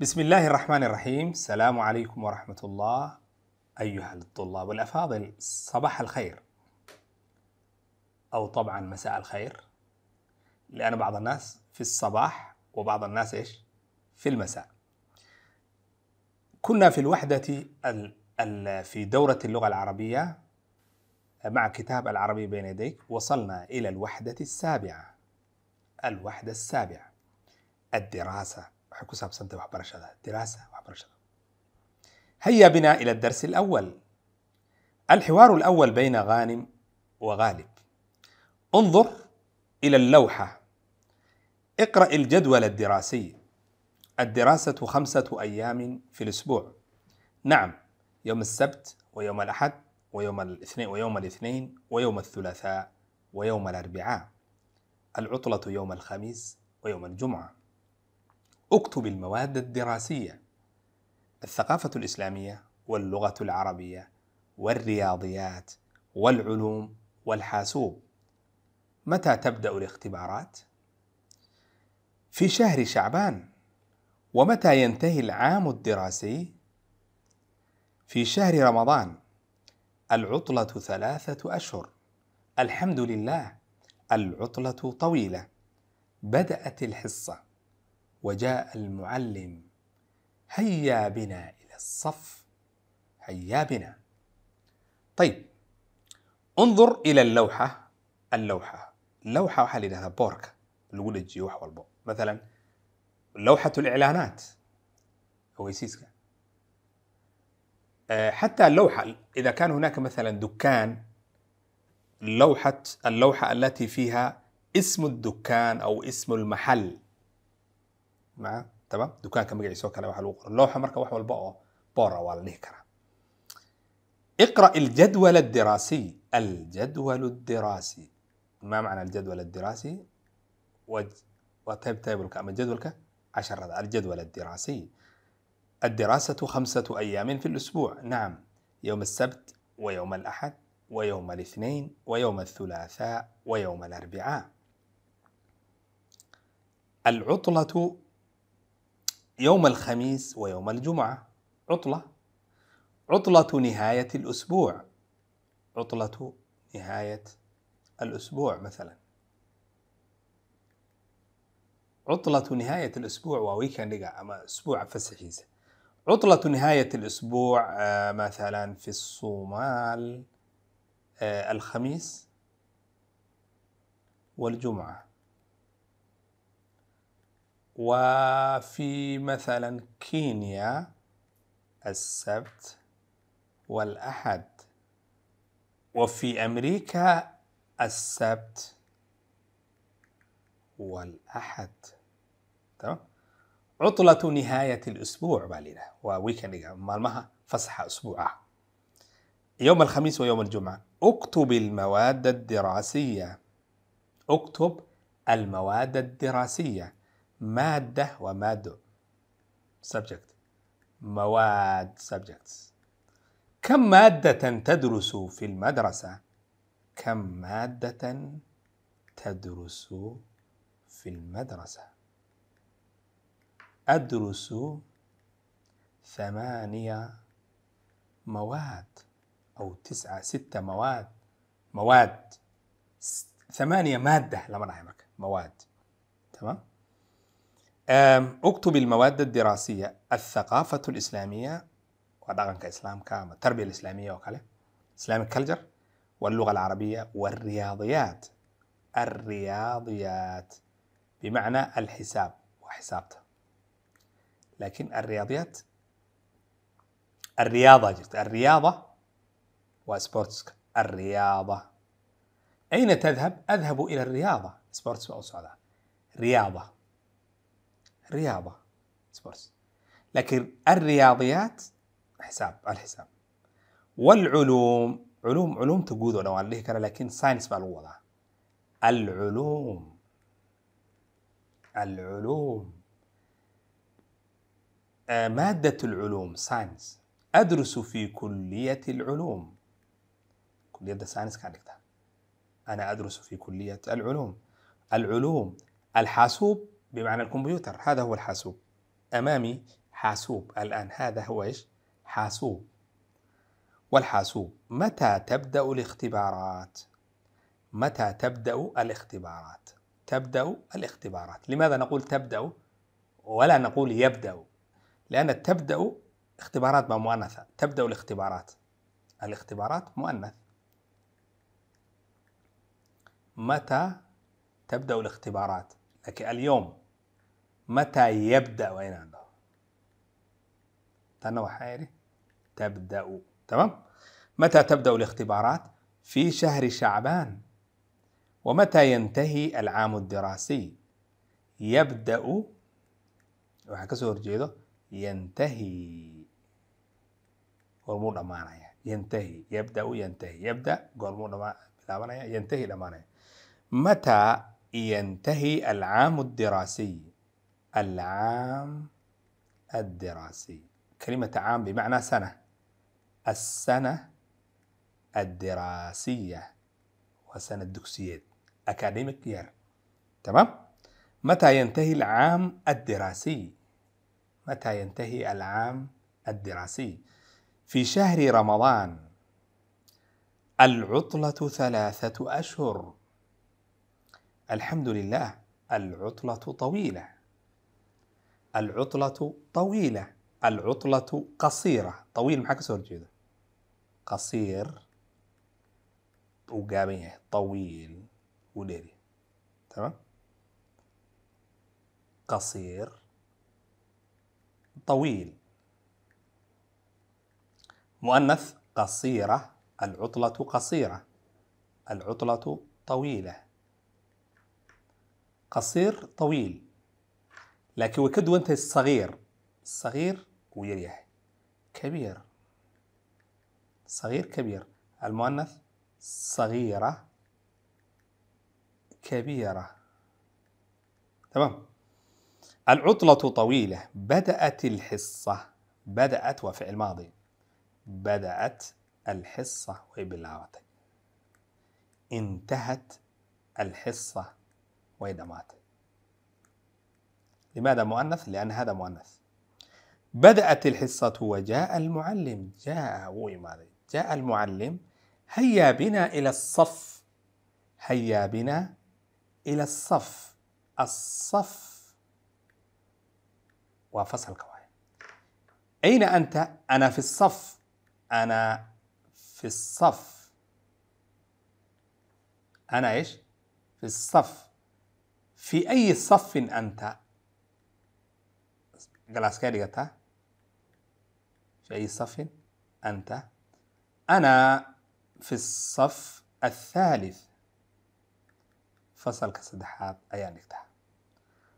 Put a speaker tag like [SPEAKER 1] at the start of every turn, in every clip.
[SPEAKER 1] بسم الله الرحمن الرحيم السلام عليكم ورحمة الله أيها الطلاب الأفاضل صباح الخير أو طبعا مساء الخير لأن بعض الناس في الصباح وبعض الناس إيش في المساء كنا في الوحدة ال ال في دورة اللغة العربية مع كتاب العربي بين يديك وصلنا إلى الوحدة السابعة الوحدة السابعة الدراسة وحكوساب ku saabsantahay دراسة diraasa هيا بنا إلى الدرس الأول الحوار الأول بين غانم وغالب انظر إلى اللوحة اقرأ الجدول الدراسي الدراسة خمسة أيام في الأسبوع نعم يوم السبت ويوم الأحد ويوم الاثنين ويوم الاثنين ويوم الثلاثاء ويوم الأربعاء العطلة يوم الخميس ويوم الجمعة اكتب المواد الدراسية الثقافة الإسلامية واللغة العربية والرياضيات والعلوم والحاسوب متى تبدأ الاختبارات؟ في شهر شعبان ومتى ينتهي العام الدراسي؟ في شهر رمضان العطلة ثلاثة أشهر الحمد لله العطلة طويلة بدأت الحصة وجاء المعلم هيا بنا إلى الصف هيا بنا طيب انظر إلى اللوحة اللوحة اللوحة waxaa la yidhahdaa boorka lagu مثلا لوحه الاعلانات mathalan lawxatu آه، حتى اللوحة إذا كان هناك مثلا دكان لوحة اللوحة التي فيها اسم الدكان أو اسم المحل maa taba dukaanka magaciisa oo kale waxa lagu qora looxa marka wax walba oo boora waa la dhihi karaa اقرأ الجدول الدراسي الجدول الدراسي ما معنى الجدول الدراسي وتاب تابلك أما جدولك عشرة الجدول الدراسي الدراسة خمسة أيام في الأسبوع نعم يوم السبت ويوم الأحد ويوم الاثنين ويوم الثلاثاء ويوم الأربعاء العطلة يوم الخميس ويوم الجمعة عطلة عطلة نهاية الأسبوع عطلة نهاية الأسبوع مثلا عطلة نهاية الأسبوع وويكند يعني أما أسبوع فسحيزة عطلة نهاية الأسبوع آه، مثلا في الصومال آه، الخميس والجمعة وفي مثلا كينيا السبت والأحد وفي أمريكا السبت والأحد تمام عطلة نهاية الأسبوع بالينا وويكند مالمها فسحة أسبوع يوم الخميس ويوم الجمعة اكتب المواد الدراسية اكتب المواد الدراسية مادة ومادة subject مواد subjects كم مادة تدرس في المدرسة؟ كم مادة تدرس في المدرسة؟ أدرس ثمانية مواد أو تسعة ستة مواد مواد ثمانية مادة لا رحمك مواد تمام؟ اكتب المواد الدراسية الثقافة الإسلامية ودغن كإسلام كام التربية الإسلامية وكله إسلام الكلجر واللغة العربية والرياضيات الرياضيات بمعنى الحساب وحسابته لكن الرياضيات الرياضة جبت الرياضة وسبورتس الرياضة أين تذهب؟ أذهب إلى الرياضة سبورتس أو سعودة رياضة رياضة سبورتس لكن الرياضيات حساب الحساب والعلوم علوم علوم تقودوا لو عليه كان لكن ساينس بالوضع العلوم العلوم مادة العلوم ساينس أدرس في كلية العلوم كلية ساينس كان أنا أدرس في كلية العلوم العلوم الحاسوب بمعنى الكمبيوتر هذا هو الحاسوب أمامي حاسوب الآن هذا هو إيش؟ حاسوب والحاسوب متى تبدأ الاختبارات؟ متى تبدأ الاختبارات؟ تبدأ الاختبارات لماذا نقول تبدأ ولا نقول يبدأ؟ لأن تبدأ اختبارات مؤنثة تبدأ الاختبارات الاختبارات مؤنث متى تبدأ الاختبارات لكن اليوم متى يبدأ وأين عنده تنوع وحيري تبدأ تمام متى تبدأ الاختبارات في شهر شعبان ومتى ينتهي العام الدراسي يبدأ وحكسو رجيده ينتهي قرمو دمانايا يعني. ينتهي يبدأ ينتهي يبدأ قرمو دمانايا ينتهي دمانايا متى ينتهي العام الدراسي العام الدراسي كلمة عام بمعنى سنة السنة الدراسية وسنة دوكسيات أكاديميك يير تمام؟ متى ينتهي العام الدراسي؟ متى ينتهي العام الدراسي؟ في شهر رمضان العطلة ثلاثة أشهر الحمد لله العطلة طويلة العطلة طويلة العطلة قصيرة طويل maxaa kasoo قصير qasiir طويل وليلي تمام قصير طويل مؤنث قصيرة العطلة قصيرة العطلة طويلة قصير طويل لكن وكد وانت الصغير صغير ويريح كبير صغير كبير المؤنث صغيرة كبيرة تمام العطلة طويلة بدأت الحصة بدأت وفعل ماضي بدأت الحصة وبلاوتك انتهت الحصة وإذا مات لماذا مؤنث؟ لأن هذا مؤنث بدأت الحصة وجاء المعلم جاء جاء المعلم هيا بنا إلى الصف هيا بنا إلى الصف الصف وفصل القواعد أين أنت؟ أنا في الصف أنا في الصف أنا إيش؟ في الصف في أي صف أنت جلسك في أي صف أنت أنا في الصف الثالث فصل كصدحات أيا تحت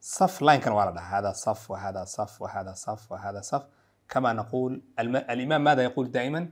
[SPEAKER 1] صف لا يمكن ورد هذا صف وهذا صف وهذا صف وهذا صف كما نقول الم... الإمام ماذا يقول دائما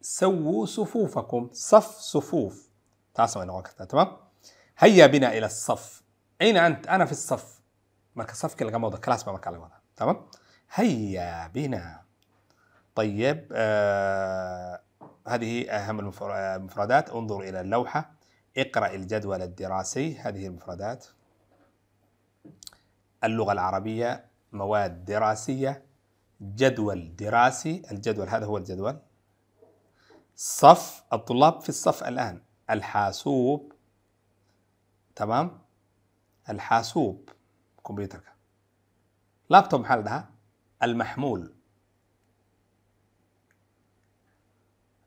[SPEAKER 1] سووا صفوفكم صف صفوف تعصوا تمام هيا بنا إلى الصف اين انت انا في الصف مركز صفك اللي جنب كلاس بقى بكلم تمام هيا بنا طيب آه هذه اهم المفردات آه، انظر الى اللوحه اقرا الجدول الدراسي هذه المفردات اللغه العربيه مواد دراسيه جدول دراسي الجدول هذا هو الجدول صف الطلاب في الصف الان الحاسوب تمام الحاسوب كمبيوتر لابتوب maxaa ده المحمول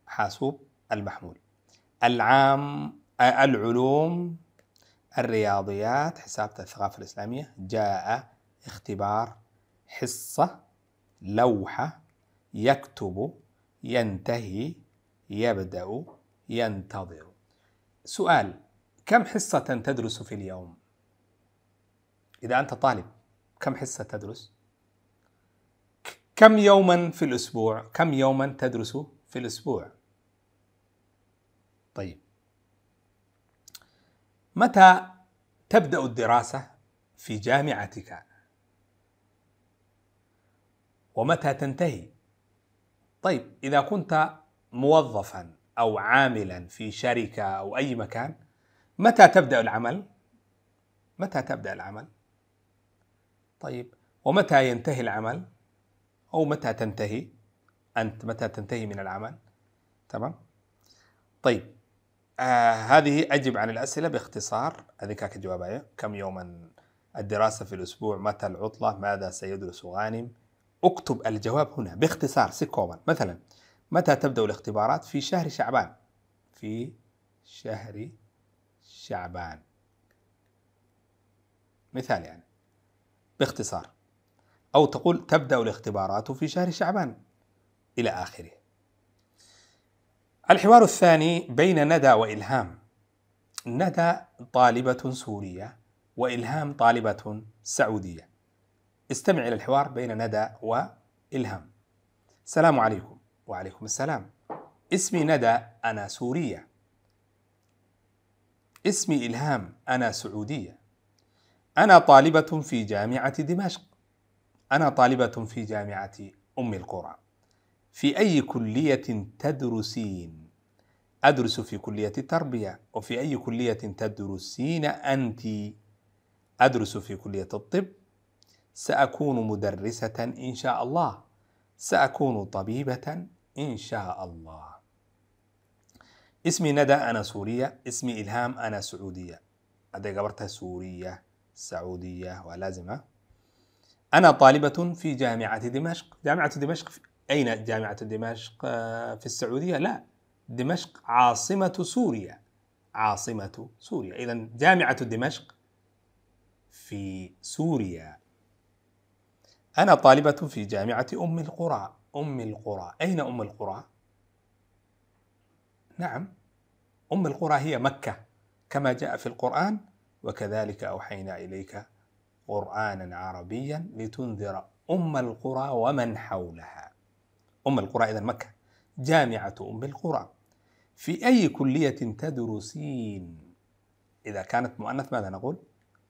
[SPEAKER 1] حاسوب المحمول العام آه، العلوم الرياضيات حسابات الثقافة الإسلامية جاء اختبار حصة لوحة يكتب ينتهي يبدأ ينتظر سؤال كم حصة تدرس في اليوم؟ إذا أنت طالب كم حصة تدرس؟ كم يوما في الأسبوع؟ كم يوما تدرس في الأسبوع؟ طيب متى تبدأ الدراسة في جامعتك؟ ومتى تنتهي؟ طيب إذا كنت موظفا أو عاملا في شركة أو أي مكان متى تبدأ العمل؟ متى تبدأ العمل؟ طيب ومتى ينتهي العمل أو متى تنتهي أنت متى تنتهي من العمل تمام طيب آه هذه أجب عن الأسئلة باختصار هذه كاك جوابها إيه؟ كم يوما الدراسة في الأسبوع متى العطلة ماذا سيدرس غانم اكتب الجواب هنا باختصار سكوما مثلا متى تبدأ الاختبارات في شهر شعبان في شهر شعبان مثال يعني باختصار أو تقول تبدأ الاختبارات في شهر شعبان إلى آخره الحوار الثاني بين ندى وإلهام ندى طالبة سورية وإلهام طالبة سعودية استمع إلى الحوار بين ندى وإلهام السلام عليكم وعليكم السلام اسمي ندى أنا سورية اسمي إلهام أنا سعودية أنا طالبة في جامعة دمشق أنا طالبة في جامعة أم القرى في أي كلية تدرسين؟ أدرس في كلية التربية وفي أي كلية تدرسين أنت؟ أدرس في كلية الطب سأكون مدرسة إن شاء الله سأكون طبيبة إن شاء الله اسمي ندى أنا سورية اسمي إلهام أنا سعودية أدي قبرتها سورية السعودية ولازمة أنا طالبة في جامعة دمشق جامعة دمشق في أين جامعة دمشق آه، في السعودية لا دمشق عاصمة سوريا عاصمة سوريا إذا جامعة دمشق في سوريا أنا طالبة في جامعة أم القرى أم القرى أين أم القرى؟ نعم أم القرى هي مكة كما جاء في القرآن وكذلك أوحينا إليك قرآنا عربيا لتنذر أم القرى ومن حولها أم القرى إذا مكة جامعة أم القرى في أي كلية تدرسين إذا كانت مؤنث ماذا نقول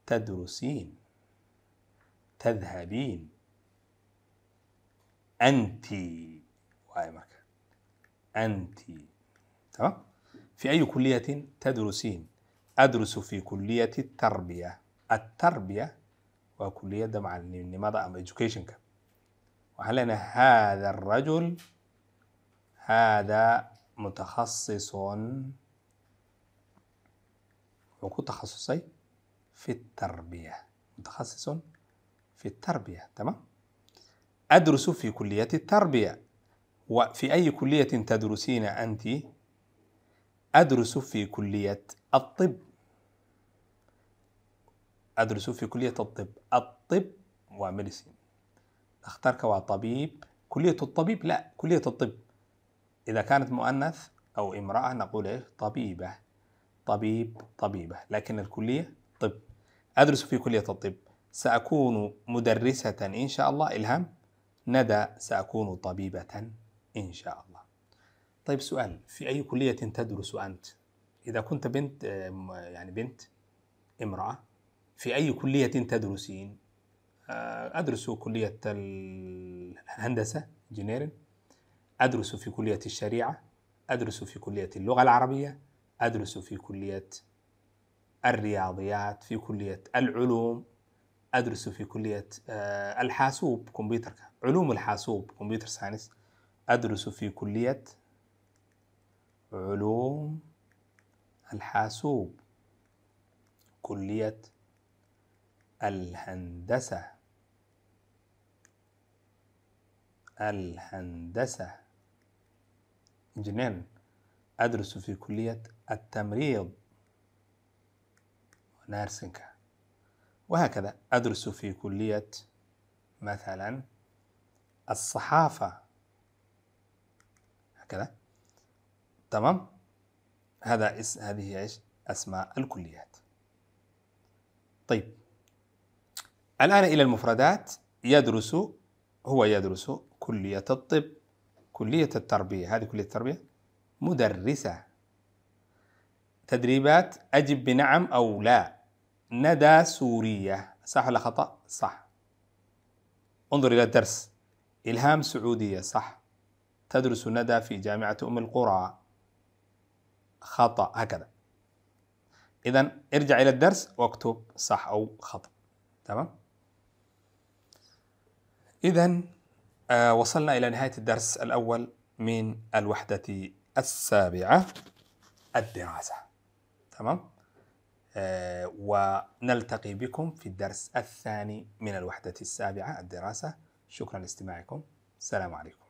[SPEAKER 1] تدرسين تذهبين أنت وهي مكة أنت تمام في أي كلية تدرسين أدرس في كلية التربية التربية وكلية دمع لماذا أم education أنا هذا الرجل هذا متخصص وكو تخصصي في التربية متخصص في التربية تمام أدرس في كلية التربية وفي أي كلية تدرسين أنت أدرس في كلية الطب أدرس في كلية الطب الطب وميديسين أختار كوا طبيب كلية الطبيب لا كلية الطب إذا كانت مؤنث أو امرأة نقول إيه طبيبة طبيب طبيبة لكن الكلية طب أدرس في كلية الطب سأكون مدرسة إن شاء الله إلهام ندى سأكون طبيبة إن شاء الله طيب سؤال في أي كلية تدرس أنت؟ إذا كنت بنت آه، يعني بنت امرأة في أي كلية تدرسين؟ آه، أدرس كلية الهندسة انجينيرنج أدرس في كلية الشريعة أدرس في كلية اللغة العربية أدرس في كلية الرياضيات في كلية العلوم أدرس في كلية آه، الحاسوب كمبيوتر علوم الحاسوب كمبيوتر ساينس أدرس في كلية علوم الحاسوب كلية الهندسة الهندسة جنين أدرس في كلية التمريض نارسنكا وهكذا أدرس في كلية مثلا الصحافة هكذا تمام هذا اس هذه ايش اسماء الكليات طيب الان الى المفردات يدرس هو يدرس كليه الطب كليه التربيه هذه كليه التربيه مدرسه تدريبات اجب بنعم او لا ندى سوريه صح ولا خطا صح انظر الى الدرس الهام سعوديه صح تدرس ندى في جامعه ام القرى خطأ هكذا إذا ارجع إلى الدرس واكتب صح أو خطأ تمام إذا آه، وصلنا إلى نهاية الدرس الأول من الوحدة السابعة الدراسة تمام آه، ونلتقي بكم في الدرس الثاني من الوحدة السابعة الدراسة شكرا لاستماعكم السلام عليكم